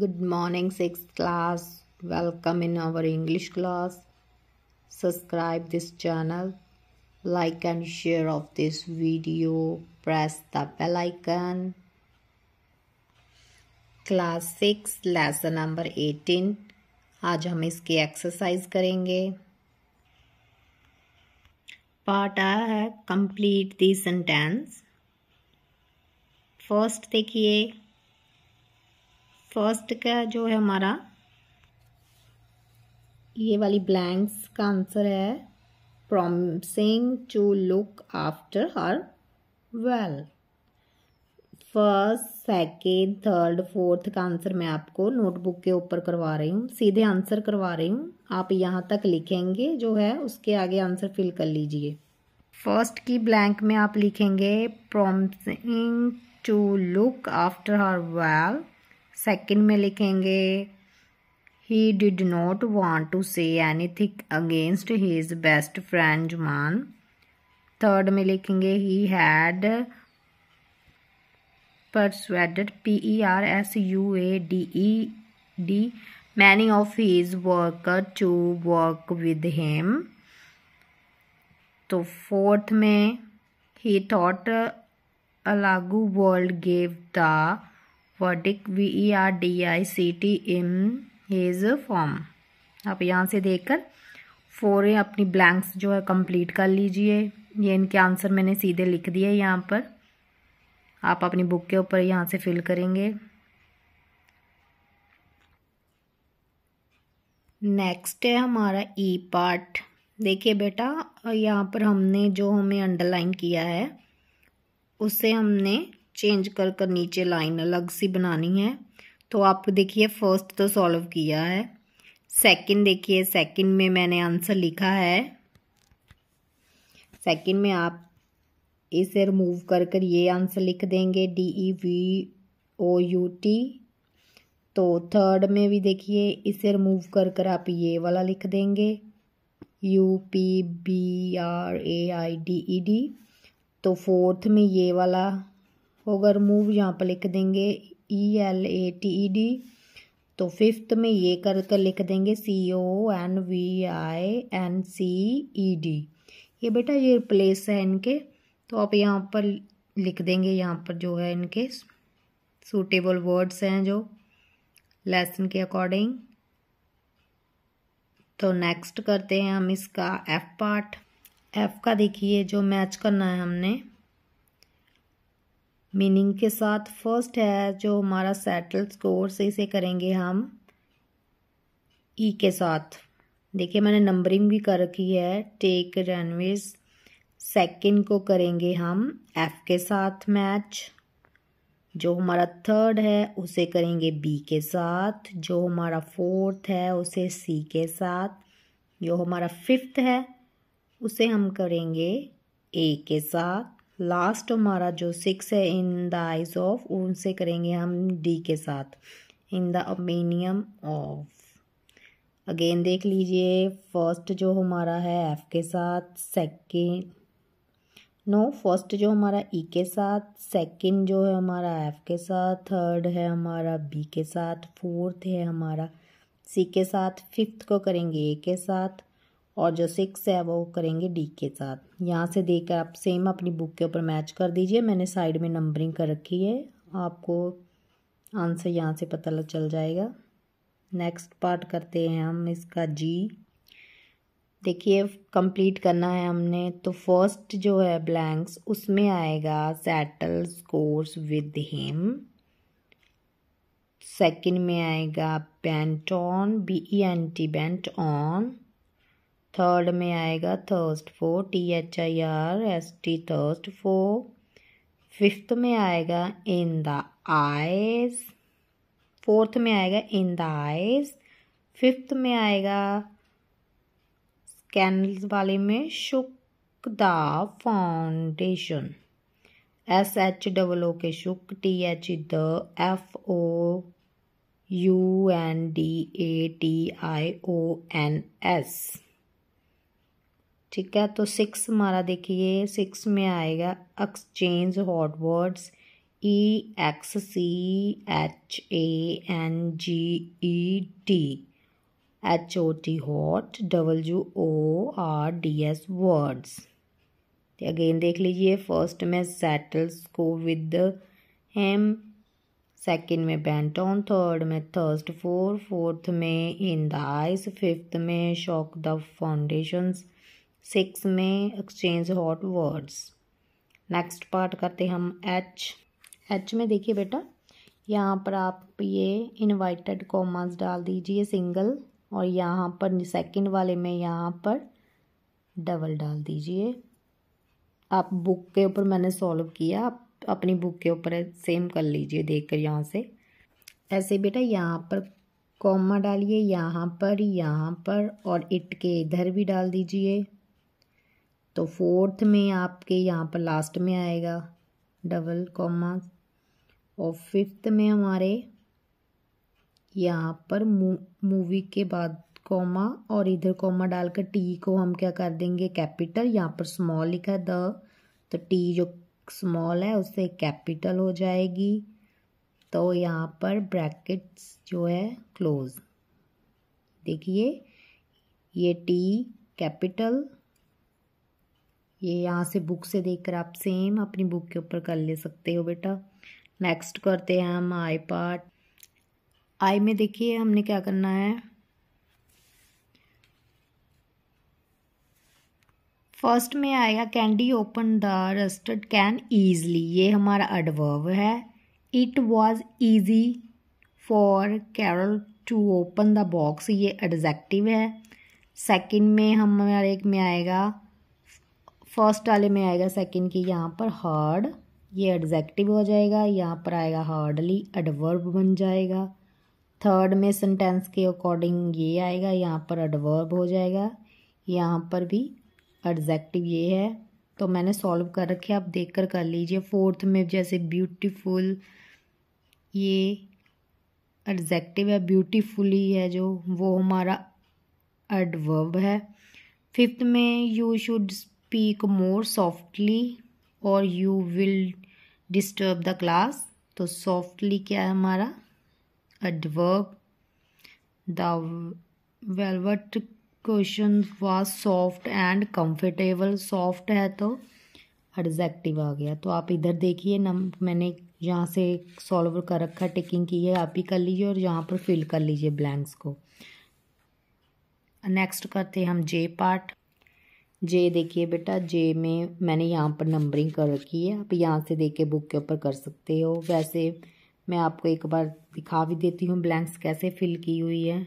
Good morning, 6th class. Welcome in our English class. Subscribe this channel. Like and share of this video. Press the bell icon. Class 6, lesson number 18. आज हम इसकी exercise करेंगे part आया है complete the sentence first देखिए first का जो है हमारा ये वाली ब्लैंक्स का आंसर है promising to look after her well first second third fourth का आंसर मैं आपको नोटबुक के ऊपर करवा रही हूँ सीधे आंसर करवा रही हूँ आप यहाँ तक लिखेंगे जो है उसके आगे आंसर फिल कर लीजिए फर्स्ट की ब्लैंक में आप लिखेंगे promising to look after her well second में लिखेंगे he did not want to say anything against his best friend जुमान थर्ड में लिखेंगे he had persuaded P E R S U A D E D many of his worker to work with him तो fourth में he thought अलागू world gave the verdict V E R D I C T in his form आप यहाँ से देखकर four अपनी blanks जो है कंप्लीट कर लीजिए ये इनके आंसर मैंने सीधे लिख दिए यहाँ पर आप अपनी बुक के ऊपर यहाँ से फिल करेंगे नेक्स्ट है हमारा ई e पार्ट देखिए बेटा यहाँ पर हमने जो हमें अंडरलाइन किया है उसे हमने चेंज कर कर नीचे लाइन अलग सी बनानी है तो आप देखिए फर्स्ट तो सॉल्व किया है सेकंड देखिए सेकंड में मैंने आंसर लिखा है सेकंड में आप इसे रिमूव कर कर ये आंसर लिख देंगे D E V O U T तो थर्ड में भी देखिए इसे रिमूव कर कर आप ये वाला लिख देंगे U P B R A I D E D तो फोर्थ में ये वाला होगा रिमूव यहाँ पर लिख देंगे E L A T E D तो फिफ्थ में ये कर कर लिख देंगे C O N V I N C E D ये बेटा ये प्लेस है इनके तो आप यहाँ पर लिख देंगे यहाँ पर जो है इनके सूटेबल वर्ड्स हैं जो लेसन के अकॉर्डिंग तो नेक्स्ट करते हैं हम इसका एफ पार्ट एफ का देखिए जो मैच करना है हमने मीनिंग के साथ फर्स्ट है जो हमारा सेटल स्कोर से इसे करेंगे हम ई e के साथ देखिए मैंने नंबरिंग भी कर रखी है टेक रनवेज सेकंड को करेंगे हम एफ के साथ मैच जो हमारा थर्ड है उसे करेंगे बी के साथ जो हमारा फोर्थ है उसे सी के साथ जो हमारा फिफ्थ है उसे हम करेंगे ए के साथ लास्ट हमारा जो सिक्स है इन द आइज ऑफ उनसे करेंगे हम डी के साथ in the opinion of again देख लीजिए फर्स्ट जो हमारा है एफ के साथ सेकेंड नो फर्स्ट जो हमारा ई e के साथ सेकेंड जो है हमारा एफ के साथ थर्ड है हमारा बी के साथ फोर्थ है हमारा सी के साथ फिफ्थ को करेंगे ए के साथ और जो सिक्स है वो करेंगे डी के साथ यहाँ से कर आप सेम अपनी बुक के ऊपर मैच कर दीजिए मैंने साइड में नंबरिंग कर रखी है आपको आंसर यहाँ से पता लग चल जाएगा नेक्स्ट पार्ट करते हैं हम इसका जी देखिए कंप्लीट करना है हमने तो फर्स्ट जो है ब्लैंक्स उसमें आएगा settle scores with him second में आएगा bent on B E N T bent on third में आएगा thirst for T H I R S T thirst for fifth में आएगा इन द आइज फोर्थ में आएगा इन द आइज फिफ्थ में आएगा कैंडल्स वाले में shook the foundation S H double O K shook T H the F O U N D A T I O N S ठीक है तो six हमारा देखिए सिक्स में आएगा exchange hot words E X C H A N G E T H O T hot W O R D S words again देख लीजिए first में सेटल्स को विद हेम सेकेंड में बैंटॉन थर्ड में thirst for fourth में in the ice fifth में shook the foundations six में exchange hot words next part करते हम एच एच में देखिए बेटा यहाँ पर आप ये इनवाइटेड कॉमास डाल दीजिए सिंगल और यहाँ पर सेकंड वाले में यहाँ पर डबल डाल दीजिए आप बुक के ऊपर मैंने सॉल्व किया आप अपनी बुक के ऊपर सेम कर लीजिए देख कर यहाँ से ऐसे बेटा यहाँ पर कॉमा डालिए यहाँ पर यहाँ पर और इट के इधर भी डाल दीजिए तो फोर्थ में आपके यहाँ पर लास्ट में आएगा डबल कॉमा और फिफ्थ में हमारे यहाँ पर मूवी के बाद कॉमा और इधर कॉमा डालकर टी को हम क्या कर देंगे कैपिटल यहाँ पर स्मॉल लिखा द तो टी जो स्मॉल है उससे कैपिटल हो जाएगी तो यहाँ पर ब्रैकेट्स जो है क्लोज देखिए ये टी कैपिटल ये यहाँ से बुक से देखकर आप सेम अपनी बुक के ऊपर कर ले सकते हो बेटा नेक्स्ट करते हैं हम आई पार्ट आई में देखिए हमने क्या करना है फर्स्ट में आएगा Candy open the rusted can easily ये हमारा एडवर्व है it was easy for Carol to open the box ये एडजेक्टिव है सेकंड में हमारे एक में आएगा फर्स्ट वाले में आएगा सेकंड की यहाँ पर हार्ड ये एडजेक्टिव हो जाएगा यहाँ पर आएगा हार्डली एडवर्ब बन जाएगा थर्ड में सेंटेंस के अकॉर्डिंग ये आएगा यहाँ पर एडवर्ब हो जाएगा यहाँ पर भी एडजेक्टिव ये है तो मैंने सॉल्व कर रखे आप देख कर कर लीजिए फोर्थ में जैसे ब्यूटीफुल ये एडजेक्टिव है ब्यूटीफुली है जो वो हमारा एडवर्ब है फिफ्थ में you should speak more softly or you will disturb the class तो सॉफ्टली क्या है हमारा adverb the velvet cushion was soft and comfortable soft है तो एडजेक्टिव आ गया तो आप इधर देखिए नम मैंने यहाँ से सॉल्व कर रखा टिकिंग की है आप ही कर लीजिए और यहाँ पर फिल कर लीजिए ब्लैंक्स को नेक्स्ट करते हैं हम जे पार्ट जे देखिए बेटा जे में मैंने यहाँ पर नंबरिंग कर रखी है आप यहाँ से देख के बुक के ऊपर कर सकते हो वैसे मैं आपको एक बार दिखा भी देती हूँ ब्लैंक्स कैसे फिल की हुई है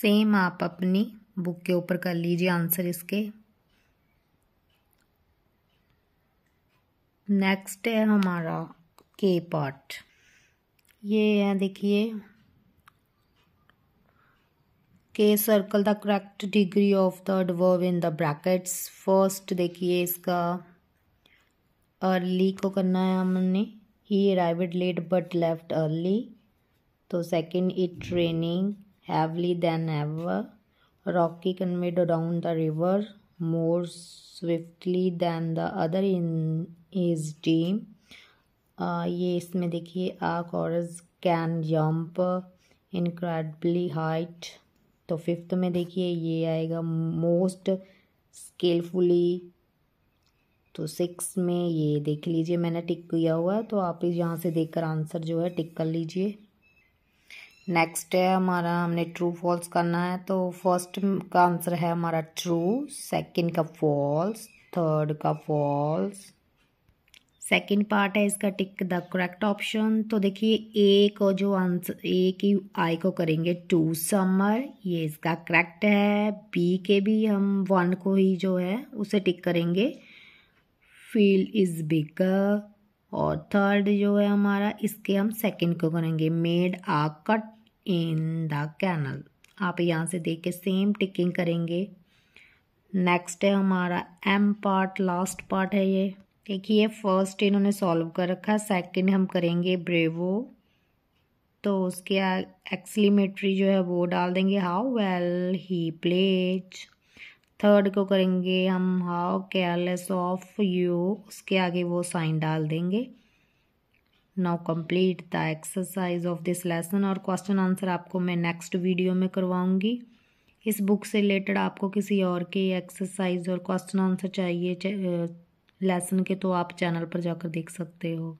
सेम आप अपनी बुक के ऊपर कर लीजिए आंसर इसके नेक्स्ट है हमारा के पार्ट ये है देखिए के circle the correct degree of the adverb in the brackets first देखिए इसका अर्ली को करना है हमने he arrived late but left early तो second it raining heavily than ever rocky conveyed down the river more swiftly than the other in his team ये इसमें देखिए a chorus can jump incredibly height तो fifth में देखिए ये आएगा most स्केलफुली तो सिक्स में ये देख लीजिए मैंने टिक किया हुआ है तो आप इस यहाँ से देखकर आंसर जो है टिक कर लीजिए नेक्स्ट है हमारा हमने ट्रू फॉल्स करना है तो फर्स्ट का आंसर है हमारा ट्रू सेकंड का फॉल्स थर्ड का फॉल्स सेकेंड पार्ट है इसका टिक द करेक्ट ऑप्शन तो देखिए ए को जो आंसर ए की आई को करेंगे टू समर ये इसका करेक्ट है बी के भी हम वन को ही जो है उसे टिक करेंगे फील इज़ बिगर और थर्ड जो है हमारा इसके हम सेकेंड को करेंगे made a cut in the canal आप यहाँ से देख के सेम टिकिंग करेंगे नेक्स्ट है हमारा एम पार्ट लास्ट पार्ट है ये देखिए फर्स्ट इन्होंने सॉल्व कर रखा सेकंड हम करेंगे ब्रेवो तो उसके एक्सलीमेट्री जो है वो डाल देंगे how well he plays third को करेंगे हम हाउ केयरलेस ऑफ यू उसके आगे वो साइन डाल देंगे now complete the exercise of this lesson और क्वेश्चन आंसर आपको मैं नेक्स्ट वीडियो में करवाऊंगी इस बुक से रिलेटेड आपको किसी और के एक्सरसाइज और क्वेश्चन आंसर चाहिए चा, लेसन के तो आप चैनल पर जाकर देख सकते हो